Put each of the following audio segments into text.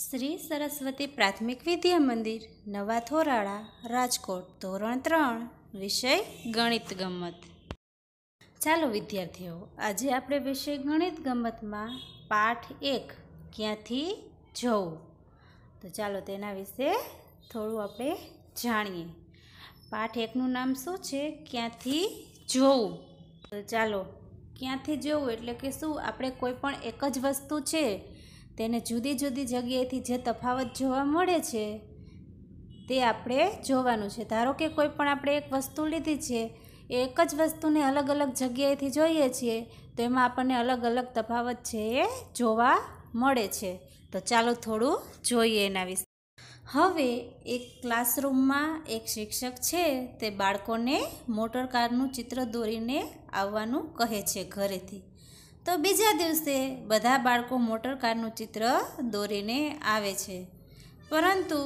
શ્રી સરસ્વતી પ્રાથમિક વિદ્યા મંદિર નવા થોરાળા રાજકોટ ધોરણ ત્રણ વિષય ગણિત ગમત ચાલો વિદ્યાર્થીઓ આજે આપણે વિષય ગણિત ગમતમાં પાઠ એક ક્યાંથી જવું તો ચાલો તેના વિશે થોડું આપણે જાણીએ પાઠ એકનું નામ શું છે ક્યાંથી જવું તો ચાલો ક્યાંથી જવું એટલે કે શું આપણે કોઈ પણ એક જ વસ્તુ છે તેને જુદી જુદી જગ્યાએથી જે તફાવત જોવા મળે છે તે આપણે જોવાનું છે ધારો કે કોઈ પણ આપણે એક વસ્તુ લીધી છે એ એક જ વસ્તુને અલગ અલગ જગ્યાએથી જોઈએ છીએ તો એમાં આપણને અલગ અલગ તફાવત છે એ જોવા મળે છે તો ચાલો થોડું જોઈએ એના વિશે હવે એક ક્લાસરૂમમાં એક શિક્ષક છે તે બાળકોને મોટર કારનું ચિત્ર દોરીને આવવાનું કહે છે ઘરેથી તો બીજા દિવસે બધા બાળકો મોટર કારનું ચિત્ર દોરીને આવે છે પરંતુ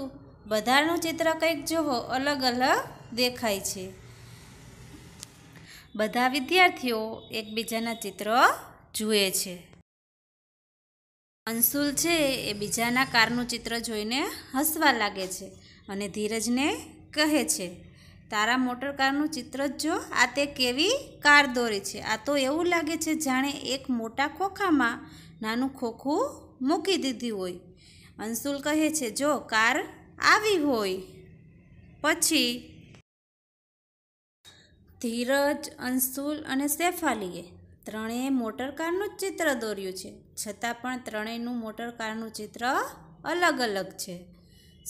બધાનું ચિત્ર કંઈક જોવો અલગ અલગ દેખાય છે બધા વિદ્યાર્થીઓ એકબીજાના ચિત્ર જુએ છે અંશુલ છે એ બીજાના કારનું ચિત્ર જોઈને હસવા લાગે છે અને ધીરજને કહે છે તારા મોટર કારનું ચિત્ર જ જો આ તે કેવી કાર દોરે છે આ તો એવું લાગે છે જાણે એક મોટા ખોખામાં નાનું ખોખું મૂકી દીધી હોય અંશુલ કહે છે જો કાર આવી હોય પછી ધીરજ અંશુલ અને શેફાલીએ ત્રણેય મોટર કારનું જ ચિત્ર દોર્યું છે છતાં પણ ત્રણેયનું મોટર કારનું ચિત્ર અલગ અલગ છે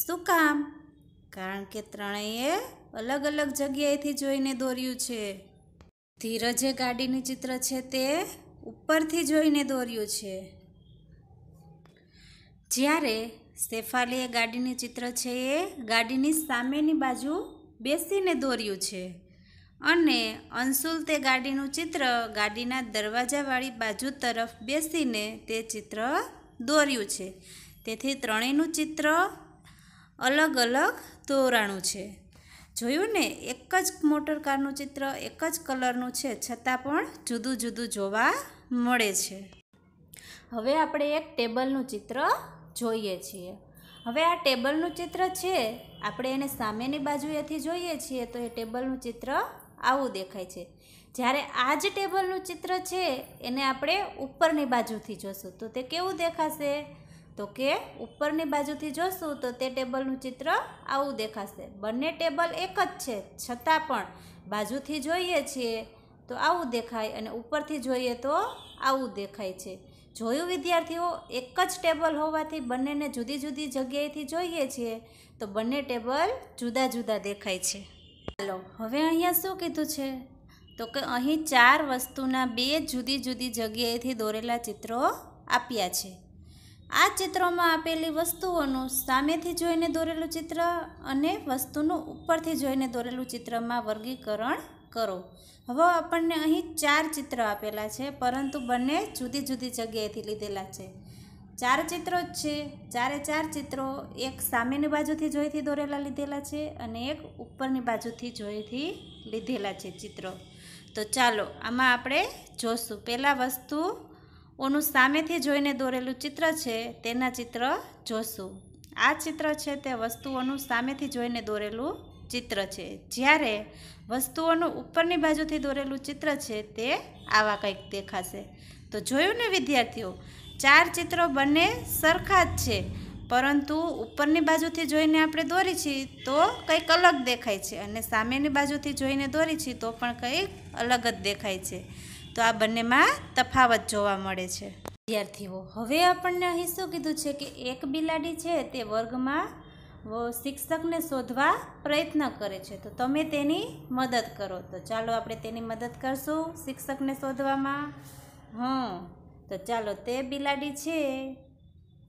શું કામ કારણ કે ત્રણેય અલગ અલગ જગ્યાએથી જોઈને દોર્યું છે ધીરજે ગાડીનું ચિત્ર છે તે ઉપરથી જોઈને દોર્યું છે જ્યારે શેફાલીએ ગાડીનું ચિત્ર છે એ ગાડીની સામેની બાજુ બેસીને દોર્યું છે અને અંશુલ તે ગાડીનું ચિત્ર ગાડીના દરવાજાવાળી બાજુ તરફ બેસીને તે ચિત્ર દોર્યું છે તેથી ત્રણેયનું ચિત્ર અલગ અલગ દોરાણું છે જોયું ને એક જ મોટર કારનું ચિત્ર એક જ કલરનું છે છતાં પણ જુદું જુદું જોવા મળે છે હવે આપણે એક ટેબલનું ચિત્ર જોઈએ છીએ હવે આ ટેબલનું ચિત્ર છે આપણે એને સામેની બાજુએથી જોઈએ છીએ તો એ ટેબલનું ચિત્ર આવું દેખાય છે જ્યારે આ જ ટેબલનું ચિત્ર છે એને આપણે ઉપરની બાજુથી જોશું તો તે કેવું દેખાશે તો કે ઉપરની બાજુથી જોશું તો તે ટેબલનું ચિત્ર આવું દેખાશે બંને ટેબલ એક જ છે છતાં પણ બાજુથી જોઈએ છીએ તો આવું દેખાય અને ઉપરથી જોઈએ તો આવું દેખાય છે જોયું વિદ્યાર્થીઓ એક જ ટેબલ હોવાથી બંનેને જુદી જુદી જગ્યાએથી જોઈએ છીએ તો બંને ટેબલ જુદા જુદા દેખાય છે ચાલો હવે અહીંયા શું કીધું છે તો કે અહીં ચાર વસ્તુના બે જુદી જુદી જગ્યાએથી દોરેલા ચિત્રો આપ્યા છે આ ચિત્રોમાં આપેલી વસ્તુઓનું સામેથી જોઈને દોરેલું ચિત્ર અને વસ્તુનું ઉપરથી જોઈને દોરેલું ચિત્રમાં વર્ગીકરણ કરો હવે આપણને અહીં ચાર ચિત્ર આપેલા છે પરંતુ બંને જુદી જુદી જગ્યાએથી લીધેલા છે ચાર ચિત્રો જ છે ચારે ચાર ચિત્રો એક સામેની બાજુથી જોઈથી દોરેલા લીધેલા છે અને એક ઉપરની બાજુથી જોઈથી લીધેલા છે ચિત્રો તો ચાલો આમાં આપણે જોશું પહેલાં વસ્તુ ઓનું સામેથી જોઈને દોરેલું ચિત્ર છે તેના ચિત્ર જોશું આ ચિત્ર છે તે વસ્તુઓનું સામેથી જોઈને દોરેલું ચિત્ર છે જ્યારે વસ્તુઓનું ઉપરની બાજુથી દોરેલું ચિત્ર છે તે આવા કંઈક દેખાશે તો જોયું ને વિદ્યાર્થીઓ ચાર ચિત્રો બંને સરખા જ છે પરંતુ ઉપરની બાજુથી જોઈને આપણે દોરી છીએ તો કંઈક અલગ દેખાય છે અને સામેની બાજુથી જોઈને દોરી છીએ તો પણ કંઈક અલગ જ દેખાય છે તો આ બંનેમાં તફાવત જોવા મળે છે વિદ્યાર્થીઓ હવે આપણને અહીં શું કીધું છે કે એક બિલાડી છે તે વર્ગમાં શિક્ષકને શોધવા પ્રયત્ન કરે છે તો તમે તેની મદદ કરો તો ચાલો આપણે તેની મદદ કરશું શિક્ષકને શોધવામાં હં તો ચાલો તે બિલાડી છે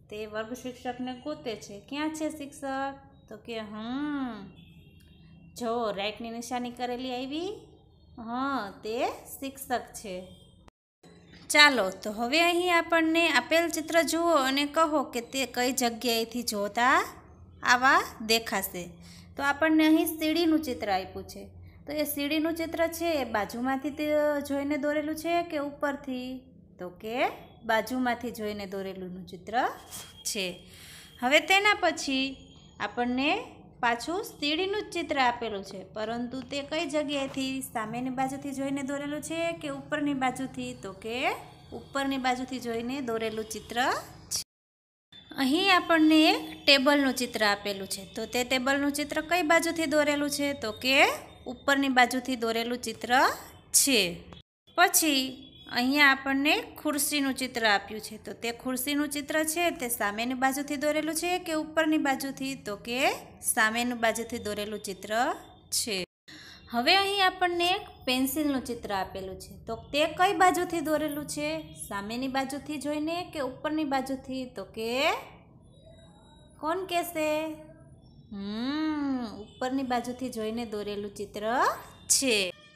તે વર્ગ શિક્ષકને ગોતે છે ક્યાં છે શિક્ષક તો કે હમ જો રાઈટની નિશાની કરેલી આવી હા તે શિક્ષક છે ચાલો તો હવે અહીં આપણને આપેલ ચિત્ર જુઓ અને કહો કે તે કઈ જગ્યાએથી જોતા આવા દેખાશે તો આપણને અહીં સીડીનું ચિત્ર આપ્યું છે તો એ સીડીનું ચિત્ર છે એ બાજુમાંથી તે જોઈને દોરેલું છે કે ઉપરથી તો કે બાજુમાંથી જોઈને દોરેલુંનું ચિત્ર છે હવે તેના પછી આપણને પાછું સીડીનું જ ચિત્ર આપેલું છે પરંતુ તે કઈ જગ્યાએથી સામેની બાજુથી જોઈને દોરેલું છે કે ઉપરની બાજુથી તો કે ઉપરની બાજુથી જોઈને દોરેલું ચિત્ર છે અહીં આપણને એક ટેબલનું ચિત્ર આપેલું છે તો તે ટેબલનું ચિત્ર કઈ બાજુથી દોરેલું છે તો કે ઉપરની બાજુથી દોરેલું ચિત્ર છે પછી અહીંયા આપણને ખુરશીનું ચિત્ર આપ્યું છે તો તે ખુરશીનું ચિત્ર છે તે સામેની બાજુથી દોરેલું છે કે ઉપરની બાજુથી તો કે સામેની બાજુથી દોરેલું ચિત્ર છે હવે અહીં આપણને એક પેન્સિલનું ચિત્ર આપેલું છે તો તે કઈ બાજુથી દોરેલું છે સામેની બાજુથી જોઈને કે ઉપરની બાજુથી તો કે કોણ કહેશે હમ ઉપરની બાજુથી જોઈને દોરેલું ચિત્ર છે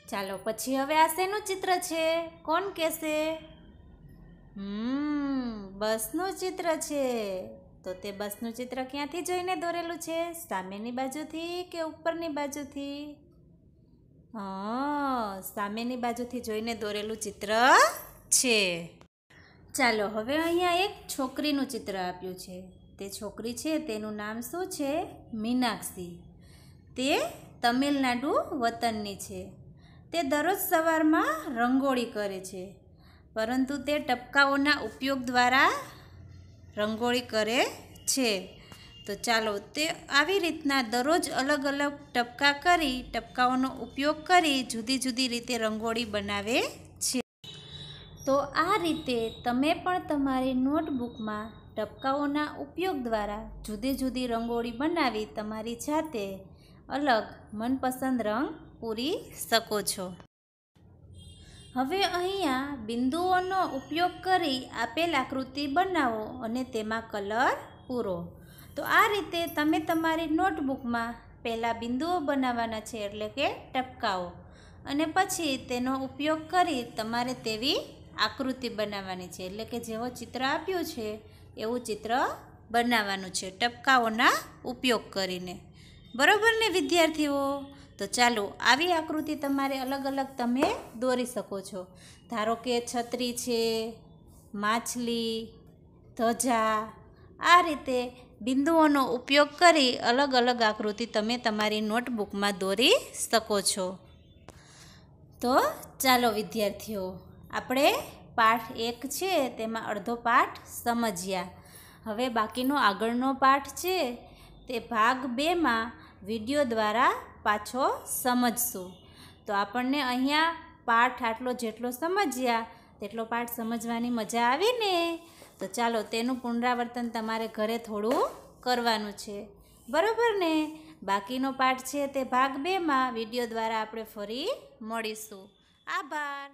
ચાલો પછી હવે આ શેનું ચિત્ર છે કોણ કહેશે હમ બસનું ચિત્ર છે તો તે બસનું ચિત્ર ક્યાંથી જોઈને દોરેલું છે સામેની બાજુથી કે ઉપરની બાજુથી હં સામેની બાજુથી જોઈને દોરેલું ચિત્ર છે ચાલો હવે અહીંયા એક છોકરીનું ચિત્ર આપ્યું છે તે છોકરી છે તેનું નામ શું છે મીનાક્ષી તે તમિલનાડુ વતનની છે તે દરરોજ સવારમાં રંગોળી કરે છે પરંતુ તે ટપકાઓના ઉપયોગ દ્વારા રંગોળી કરે છે તો ચાલો તે આવી રીતના દરરોજ અલગ અલગ ટપકા કરી ટપકાઓનો ઉપયોગ કરી જુદી જુદી રીતે રંગોળી બનાવે છે તો આ રીતે તમે પણ તમારી નોટબુકમાં ટપકાઓના ઉપયોગ દ્વારા જુદી જુદી રંગોળી બનાવી તમારી જાતે અલગ મનપસંદ રંગ પૂરી શકો છો હવે અહીંયા બિંદુઓનો ઉપયોગ કરી આપેલ આકૃતિ બનાવો અને તેમાં કલર પૂરો તો આ રીતે તમે તમારી નોટબુકમાં પહેલાં બિંદુઓ બનાવવાના છે એટલે કે ટપકાઓ અને પછી તેનો ઉપયોગ કરી તમારે તેવી આકૃતિ બનાવવાની છે એટલે કે જેવો ચિત્ર આપ્યું છે એવું ચિત્ર બનાવવાનું છે ટપકાઓના ઉપયોગ કરીને બરાબર ને વિદ્યાર્થીઓ તો ચાલો આવી આકૃતિ તમારે અલગ અલગ તમે દોરી શકો છો ધારો કે છત્રી છે માછલી ધજા આ રીતે બિંદુઓનો ઉપયોગ કરી અલગ અલગ આકૃતિ તમે તમારી નોટબુકમાં દોરી શકો છો તો ચાલો વિદ્યાર્થીઓ આપણે પાઠ એક છે તેમાં અડધો પાઠ સમજ્યા હવે બાકીનો આગળનો પાઠ છે તે ભાગ બેમાં વિડીયો દ્વારા પાછો સમજશું તો આપણને અહીંયા પાઠ આટલો જેટલો સમજ્યા તેટલો પાઠ સમજવાની મજા આવી ને તો ચાલો તેનું પુનરાવર્તન તમારે ઘરે થોડું કરવાનું છે બરાબર ને બાકીનો પાઠ છે તે ભાગ બેમાં વિડીયો દ્વારા આપણે ફરી મળીશું આભાર